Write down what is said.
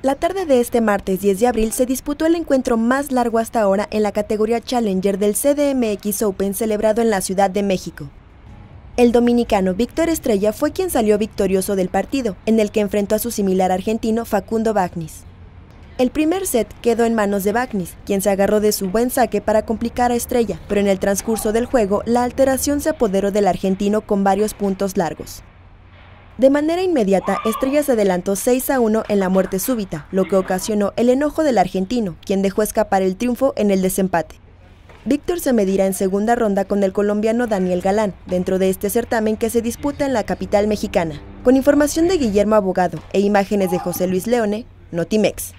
La tarde de este martes 10 de abril se disputó el encuentro más largo hasta ahora en la categoría Challenger del CDMX Open celebrado en la Ciudad de México. El dominicano Víctor Estrella fue quien salió victorioso del partido, en el que enfrentó a su similar argentino Facundo Bagnis. El primer set quedó en manos de Bagnis, quien se agarró de su buen saque para complicar a Estrella, pero en el transcurso del juego la alteración se apoderó del argentino con varios puntos largos. De manera inmediata, Estrella se adelantó 6 a 1 en la muerte súbita, lo que ocasionó el enojo del argentino, quien dejó escapar el triunfo en el desempate. Víctor se medirá en segunda ronda con el colombiano Daniel Galán, dentro de este certamen que se disputa en la capital mexicana. Con información de Guillermo Abogado e imágenes de José Luis Leone, Notimex.